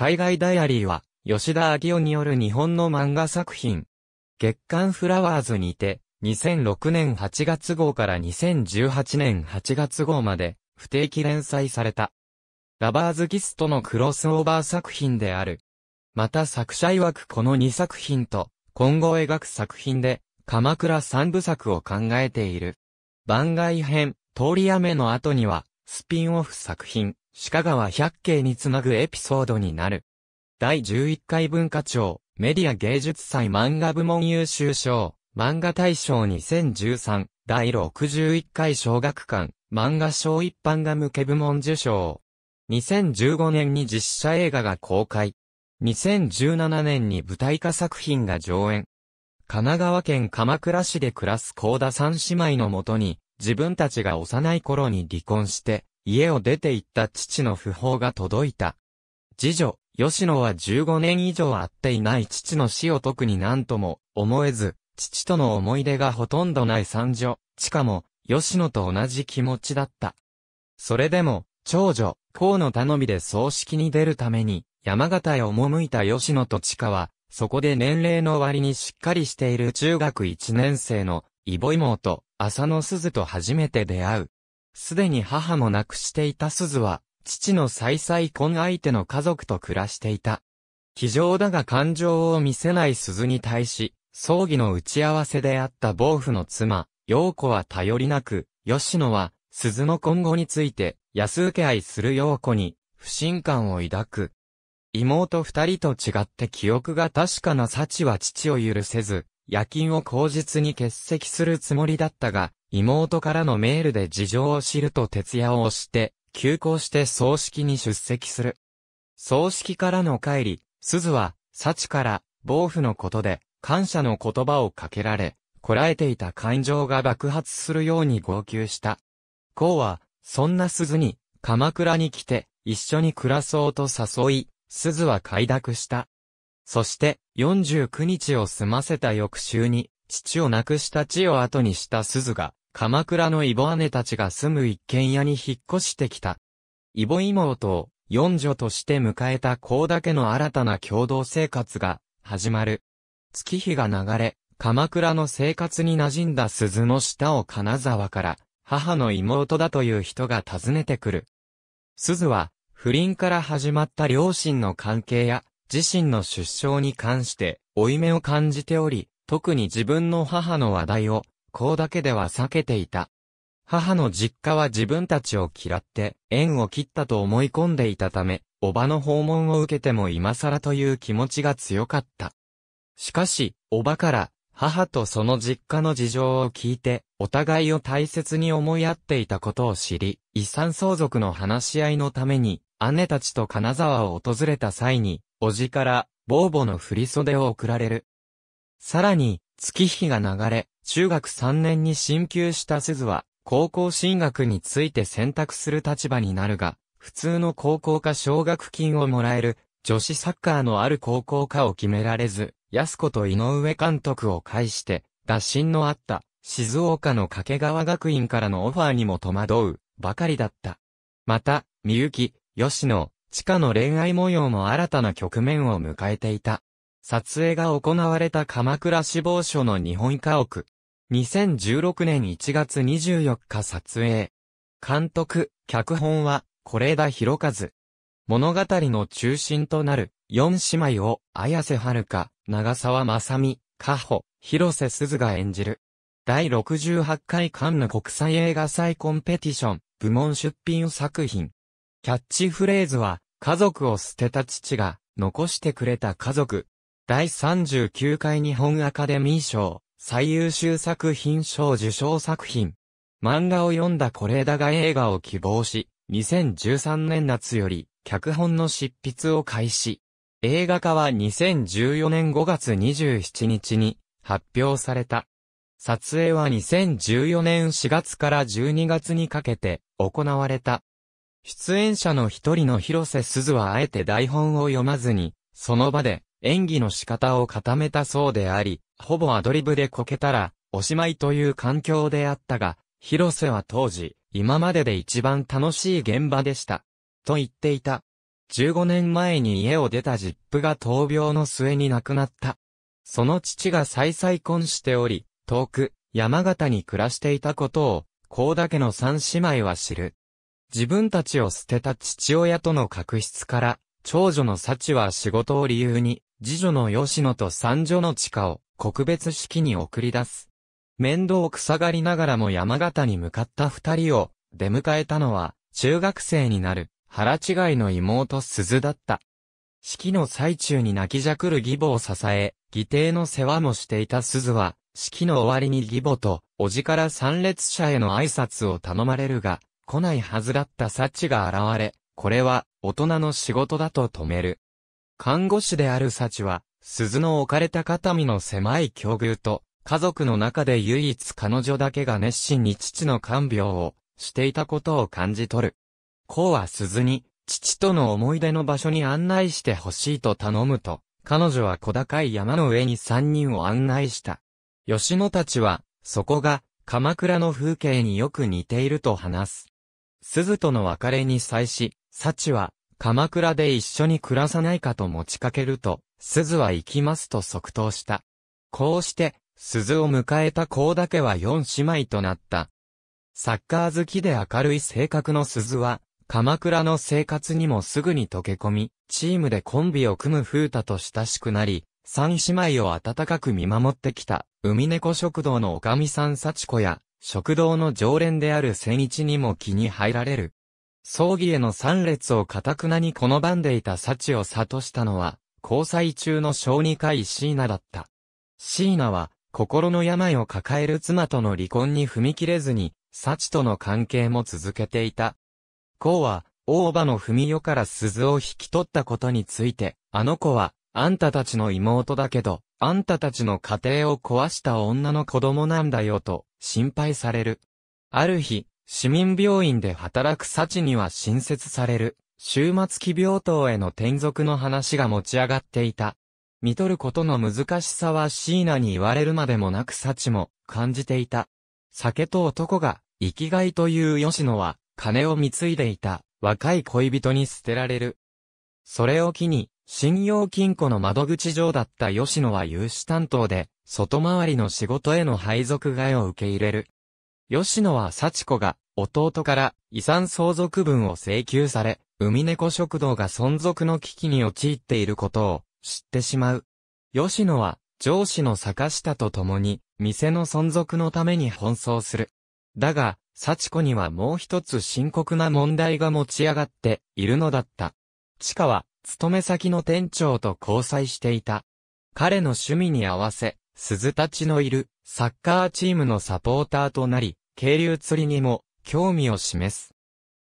海外ダイアリーは、吉田明夫による日本の漫画作品。月刊フラワーズにて、2006年8月号から2018年8月号まで、不定期連載された。ラバーズギストのクロスオーバー作品である。また作者曰くこの2作品と、今後描く作品で、鎌倉三部作を考えている。番外編、通り雨の後には、スピンオフ作品、鹿川百景につなぐエピソードになる。第11回文化庁、メディア芸術祭漫画部門優秀賞、漫画大賞2013、第61回小学館、漫画賞一般が向け部門受賞。2015年に実写映画が公開。2017年に舞台化作品が上演。神奈川県鎌倉市で暮らす高田三姉妹のもとに、自分たちが幼い頃に離婚して、家を出て行った父の訃報が届いた。次女、吉野は15年以上会っていない父の死を特になんとも思えず、父との思い出がほとんどない三女、地下も、吉野と同じ気持ちだった。それでも、長女、河野頼みで葬式に出るために、山形へ赴いた吉野と地下は、そこで年齢の割にしっかりしている中学1年生の、イボイモと、浅野鈴と初めて出会う。すでに母も亡くしていた鈴は、父の再々婚相手の家族と暮らしていた。非常だが感情を見せない鈴に対し、葬儀の打ち合わせであった暴婦の妻、陽子は頼りなく、吉野は、鈴の今後について、安請け合いする陽子に、不信感を抱く。妹二人と違って記憶が確かな幸は父を許せず、夜勤を口実に欠席するつもりだったが、妹からのメールで事情を知ると徹夜を押して、急行して葬式に出席する。葬式からの帰り、鈴は、幸から、暴風のことで、感謝の言葉をかけられ、こらえていた感情が爆発するように号泣した。こうは、そんな鈴に、鎌倉に来て、一緒に暮らそうと誘い、鈴は快諾した。そして、49日を済ませた翌週に、父を亡くした地を後にした鈴が、鎌倉のイボ姉たちが住む一軒家に引っ越してきた。イボ妹を四女として迎えた高だけの新たな共同生活が始まる。月日が流れ、鎌倉の生活に馴染んだ鈴の下を金沢から母の妹だという人が訪ねてくる。鈴は不倫から始まった両親の関係や自身の出生に関して負い目を感じており、特に自分の母の話題を、こうだけでは避けていた。母の実家は自分たちを嫌って、縁を切ったと思い込んでいたため、おばの訪問を受けても今更という気持ちが強かった。しかし、おばから、母とその実家の事情を聞いて、お互いを大切に思い合っていたことを知り、遺産相続の話し合いのために、姉たちと金沢を訪れた際に、おじから、ボーボの振袖を送られる。さらに、月日が流れ、中学3年に進級した鈴は、高校進学について選択する立場になるが、普通の高校か奨学金をもらえる、女子サッカーのある高校かを決められず、安子と井上監督を介して、打診のあった、静岡の掛川学院からのオファーにも戸惑う、ばかりだった。また、みゆき、吉野、地下の恋愛模様も新たな局面を迎えていた。撮影が行われた鎌倉死亡所の日本家屋。2016年1月24日撮影。監督、脚本は、是枝裕和。物語の中心となる、四姉妹を、綾瀬はるか、長沢さ美、加穂、広瀬すずが演じる。第68回カンヌ国際映画祭コンペティション、部門出品作品。キャッチフレーズは、家族を捨てた父が、残してくれた家族、第39回日本アカデミー賞、最優秀作品賞受賞作品。漫画を読んだ是枝が映画を希望し、2013年夏より、脚本の執筆を開始。映画化は2014年5月27日に発表された。撮影は2014年4月から12月にかけて行われた。出演者の一人の広瀬すずはあえて台本を読まずに、その場で演技の仕方を固めたそうであり、ほぼアドリブでこけたら、おしまいという環境であったが、広瀬は当時、今までで一番楽しい現場でした。と言っていた。15年前に家を出たジップが闘病の末に亡くなった。その父が再再婚しており、遠く、山形に暮らしていたことを、高田家の三姉妹は知る。自分たちを捨てた父親との確執から、長女の幸は仕事を理由に、次女の吉野と三女の地下を、告別式に送り出す。面倒を塞がりながらも山形に向かった二人を、出迎えたのは、中学生になる、腹違いの妹鈴だった。式の最中に泣きじゃくる義母を支え、義弟の世話もしていた鈴は、式の終わりに義母と、叔父から参列者への挨拶を頼まれるが、来ないはずだった幸が現れ、これは、大人の仕事だと止める。看護師である幸は、鈴の置かれた肩身の狭い境遇と、家族の中で唯一彼女だけが熱心に父の看病をしていたことを感じ取る。こうは鈴に、父との思い出の場所に案内してほしいと頼むと、彼女は小高い山の上に三人を案内した。吉野たちは、そこが、鎌倉の風景によく似ていると話す。鈴との別れに際し、幸は、鎌倉で一緒に暮らさないかと持ちかけると、鈴は行きますと即答した。こうして、鈴を迎えた子だけは四姉妹となった。サッカー好きで明るい性格の鈴は、鎌倉の生活にもすぐに溶け込み、チームでコンビを組む風太と親しくなり、三姉妹を温かく見守ってきた、海猫食堂の女将さん幸子や、食堂の常連である千一にも気に入られる。葬儀への参列をかたくなに好んでいた幸を悟したのは、交際中の小児科医椎名だった。椎名は、心の病を抱える妻との離婚に踏み切れずに、幸との関係も続けていた。こうは、大場の文代から鈴を引き取ったことについて、あの子は、あんたたちの妹だけど、あんたたちの家庭を壊した女の子供なんだよと、心配される。ある日、市民病院で働く幸には新設される、終末期病棟への転属の話が持ち上がっていた。見取ることの難しさは椎名に言われるまでもなく幸も感じていた。酒と男が生きがいという吉野は金を貢いでいた若い恋人に捨てられる。それを機に信用金庫の窓口上だった吉野は融資担当で外回りの仕事への配属替えを受け入れる。吉野は幸子が、弟から遺産相続分を請求され、海猫食堂が存続の危機に陥っていることを知ってしまう。吉野は、上司の坂下と共に、店の存続のために奔走する。だが、幸子にはもう一つ深刻な問題が持ち上がっているのだった。地下は、勤め先の店長と交際していた。彼の趣味に合わせ、鈴たちのいるサッカーチームのサポーターとなり、渓流釣りにも興味を示す。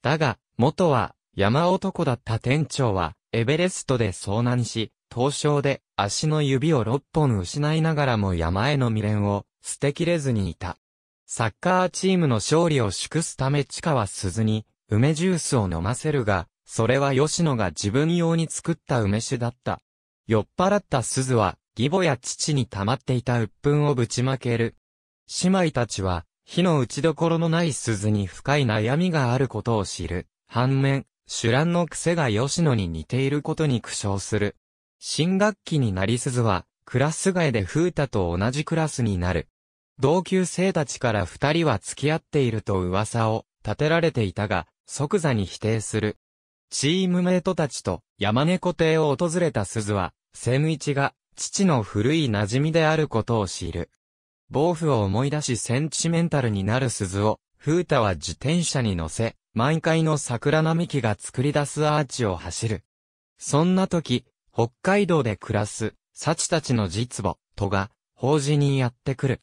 だが、元は山男だった店長はエベレストで遭難し、凍傷で足の指を6本失いながらも山への未練を捨てきれずにいた。サッカーチームの勝利を祝すため地下は鈴に梅ジュースを飲ませるが、それは吉野が自分用に作った梅酒だった。酔っ払った鈴は義母や父に溜まっていた鬱憤をぶちまける。姉妹たちは、火の打ちどころのない鈴に深い悩みがあることを知る。反面、主乱の癖が吉野に似ていることに苦笑する。新学期になり鈴は、クラス外で風太と同じクラスになる。同級生たちから二人は付き合っていると噂を立てられていたが、即座に否定する。チームメイトたちと山猫邸を訪れた鈴は、イチが父の古い馴染みであることを知る。暴風を思い出しセンチメンタルになる鈴を、風太は自転車に乗せ、満開の桜並木が作り出すアーチを走る。そんな時、北海道で暮らす、幸たちの実母、とが、法事にやってくる。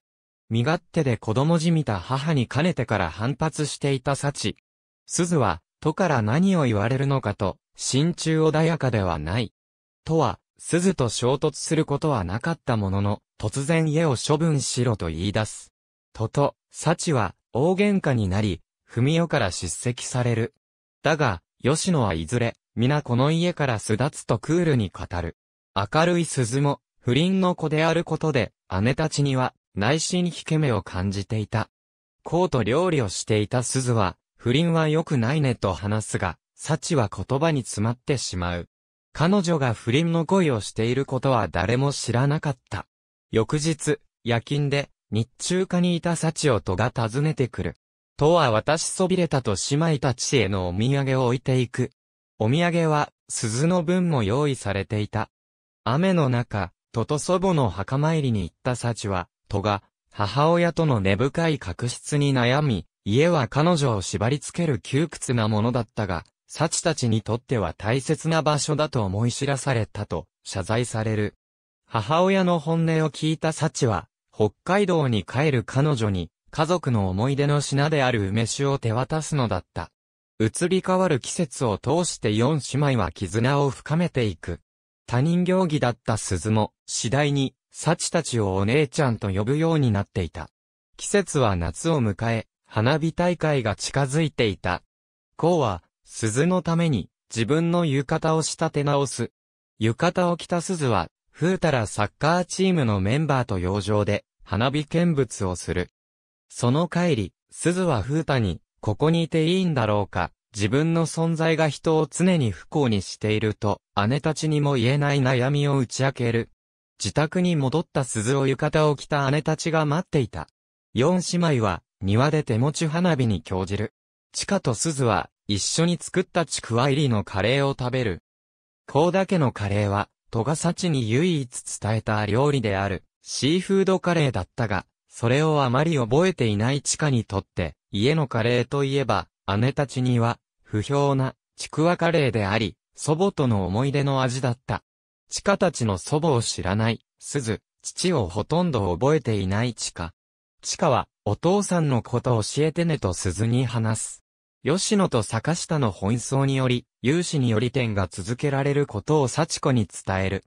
身勝手で子供じみた母にかねてから反発していた幸。鈴は、とから何を言われるのかと、心中穏やかではない。とは、鈴と衝突することはなかったものの、突然家を処分しろと言い出す。とと、幸は大喧嘩になり、文代から叱責される。だが、吉野はいずれ、皆この家から巣立つとクールに語る。明るい鈴も、不倫の子であることで、姉たちには、内心引け目を感じていた。こうと料理をしていた鈴は、不倫は良くないねと話すが、幸は言葉に詰まってしまう。彼女が不倫の恋をしていることは誰も知らなかった。翌日、夜勤で、日中家にいた幸戸が訪ねてくる。とは私そびれたと姉妹たちへのお土産を置いていく。お土産は、鈴の分も用意されていた。雨の中、戸と祖母の墓参りに行った幸は、戸が、母親との根深い確執に悩み、家は彼女を縛り付ける窮屈なものだったが、サチたちにとっては大切な場所だと思い知らされたと謝罪される。母親の本音を聞いたサチは、北海道に帰る彼女に、家族の思い出の品である梅酒を手渡すのだった。移り変わる季節を通して四姉妹は絆を深めていく。他人行儀だった鈴も、次第に、サチたちをお姉ちゃんと呼ぶようになっていた。季節は夏を迎え、花火大会が近づいていた。こうは、鈴のために自分の浴衣を仕立て直す。浴衣を着た鈴は、風たらサッカーチームのメンバーと洋上で花火見物をする。その帰り、鈴は風太に、ここにいていいんだろうか、自分の存在が人を常に不幸にしていると、姉たちにも言えない悩みを打ち明ける。自宅に戻った鈴を浴衣を着た姉たちが待っていた。四姉妹は、庭で手持ち花火に興じる。チカと鈴は、一緒に作ったちくわ入りのカレーを食べる。高田家のカレーは、戸ヶ幸に唯一伝えた料理である、シーフードカレーだったが、それをあまり覚えていない地下にとって、家のカレーといえば、姉たちには、不評な、ちくわカレーであり、祖母との思い出の味だった。地下たちの祖母を知らない、鈴、父をほとんど覚えていない地下。地下は、お父さんのこと教えてねと鈴に話す。吉野と坂下の奔走により、有志により点が続けられることを幸子に伝える。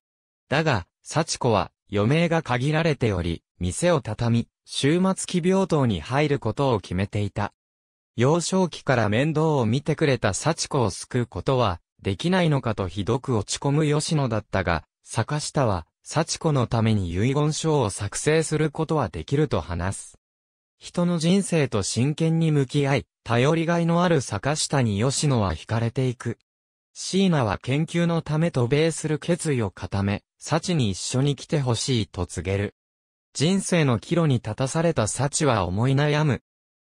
だが、幸子は、余命が限られており、店を畳み、終末期病棟に入ることを決めていた。幼少期から面倒を見てくれた幸子を救うことは、できないのかとひどく落ち込む吉野だったが、坂下は、幸子のために遺言書を作成することはできると話す。人の人生と真剣に向き合い、頼りがいのある坂下に吉野は惹かれていく。椎名は研究のため渡米する決意を固め、幸に一緒に来てほしいと告げる。人生の岐路に立たされた幸は思い悩む。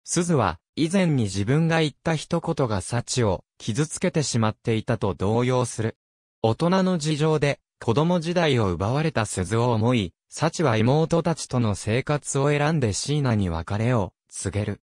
鈴は、以前に自分が言った一言が幸を傷つけてしまっていたと動揺する。大人の事情で子供時代を奪われた鈴を思い、サチは妹たちとの生活を選んでシーナに別れを告げる。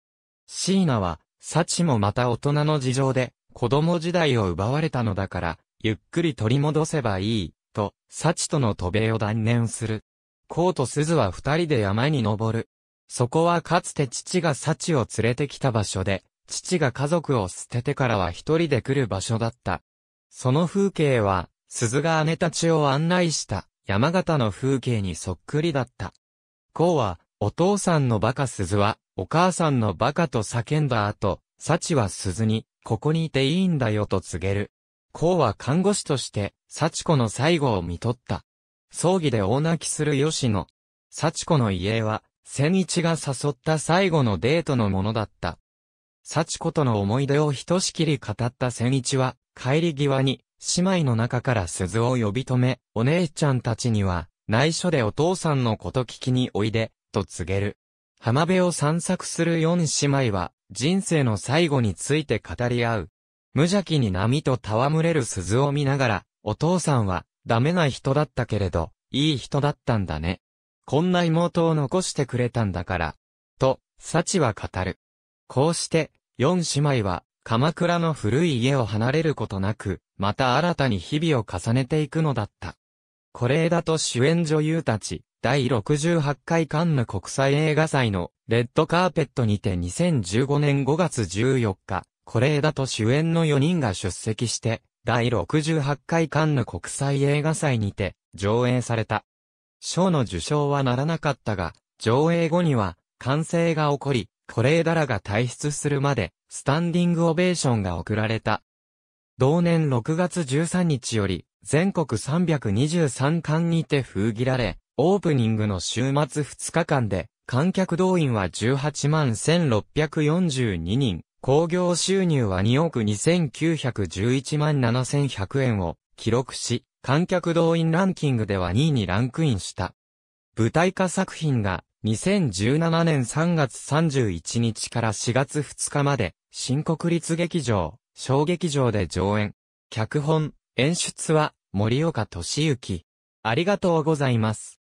シーナは、サチもまた大人の事情で、子供時代を奪われたのだから、ゆっくり取り戻せばいい、と、サチとの渡米を断念する。コウとスズは二人で山に登る。そこはかつて父がサチを連れてきた場所で、父が家族を捨ててからは一人で来る場所だった。その風景は、鈴が姉たちを案内した。山形の風景にそっくりだった。こうは、お父さんのバカ鈴は、お母さんのバカと叫んだ後、幸は鈴に、ここにいていいんだよと告げる。こうは看護師として、幸子の最後を見取った。葬儀で大泣きする吉野。幸子の家は、千一が誘った最後のデートのものだった。幸子との思い出をひとしきり語った千一は、帰り際に、姉妹の中から鈴を呼び止め、お姉ちゃんたちには、内緒でお父さんのこと聞きにおいで、と告げる。浜辺を散策する四姉妹は、人生の最後について語り合う。無邪気に波と戯れる鈴を見ながら、お父さんは、ダメな人だったけれど、いい人だったんだね。こんな妹を残してくれたんだから。と、幸は語る。こうして、四姉妹は、鎌倉の古い家を離れることなく、また新たに日々を重ねていくのだった。これだと主演女優たち、第68回カンヌ国際映画祭のレッドカーペットにて2015年5月14日、これだと主演の4人が出席して、第68回カンヌ国際映画祭にて上映された。賞の受賞はならなかったが、上映後には完成が起こり、れだらが退出するまで、スタンディングオベーションが送られた。同年6月13日より、全国323巻にて封切られ、オープニングの週末2日間で、観客動員は18万1642人、興行収入は2億2911万7100円を記録し、観客動員ランキングでは2位にランクインした。舞台化作品が2017年3月31日から4月2日まで、新国立劇場、小劇場で上演。脚本、演出は森岡俊之。ありがとうございます。